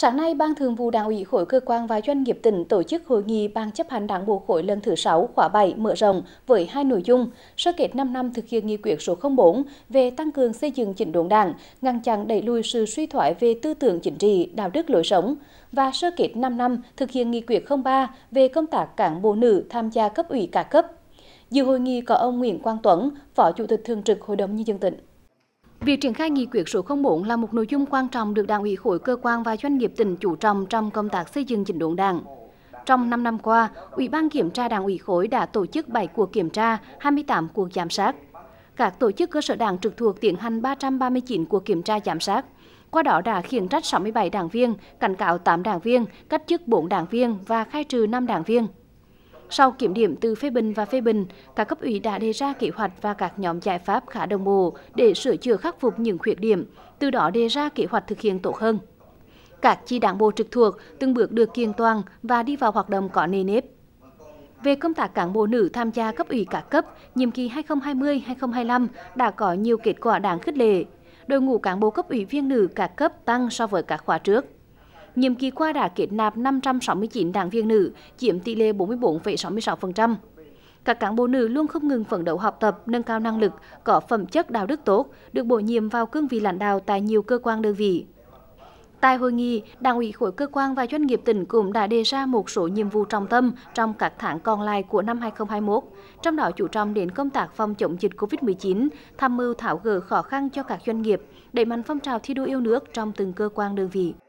Sáng nay, Ban Thường vụ Đảng ủy khối cơ quan và doanh nghiệp tỉnh tổ chức hội nghị Ban chấp hành Đảng bộ khối lần thứ 6 khóa 7 mở rộng với hai nội dung: sơ kết 5 năm thực hiện nghị quyết số 04 về tăng cường xây dựng chỉnh đốn Đảng, ngăn chặn đẩy lùi sự suy thoái về tư tưởng chính trị, đạo đức lối sống và sơ kết 5 năm thực hiện nghị quyết 03 về công tác cán bộ nữ tham gia cấp ủy cả cấp. Dự hội nghị có ông Nguyễn Quang Tuấn, Phó Chủ tịch Thường trực Hội đồng Nhân dân tỉnh. Việc triển khai nghị quyết số 04 là một nội dung quan trọng được Đảng ủy khối cơ quan và doanh nghiệp tỉnh chủ trọng trong công tác xây dựng chỉnh đốn Đảng. Trong 5 năm qua, Ủy ban kiểm tra Đảng ủy khối đã tổ chức 7 cuộc kiểm tra, 28 cuộc giám sát. Các tổ chức cơ sở đảng trực thuộc tiến hành 339 cuộc kiểm tra giám sát. Qua đó đã khiển trách 67 đảng viên, cảnh cáo 8 đảng viên, cách chức 4 đảng viên và khai trừ 5 đảng viên. Sau kiểm điểm từ phê bình và phê bình, các cấp ủy đã đề ra kế hoạch và các nhóm giải pháp khá đồng bộ để sửa chữa khắc phục những khuyết điểm, từ đó đề ra kế hoạch thực hiện tốt hơn. Các chi đảng bộ trực thuộc từng bước được kiện toàn và đi vào hoạt động có nề nếp. Về công tác cán bộ nữ tham gia cấp ủy các cấp, nhiệm kỳ 2020-2025 đã có nhiều kết quả đáng khích lệ. Đội ngũ cán bộ cấp ủy viên nữ các cấp tăng so với các khóa trước nhiệm kỳ qua đã kết nạp 569 đảng viên nữ, chiếm tỷ lệ 44,66%. Các cán bộ nữ luôn không ngừng phấn đấu học tập, nâng cao năng lực, có phẩm chất đạo đức tốt, được bổ nhiệm vào cương vị lãnh đạo tại nhiều cơ quan đơn vị. Tại hội nghị, Đảng ủy khối cơ quan và doanh nghiệp tỉnh cũng đã đề ra một số nhiệm vụ trọng tâm trong các tháng còn lại của năm 2021, trong đó chủ trọng đến công tác phòng chống dịch COVID-19, tham mưu thảo gỡ khó khăn cho các doanh nghiệp, đẩy mạnh phong trào thi đua yêu nước trong từng cơ quan đơn vị.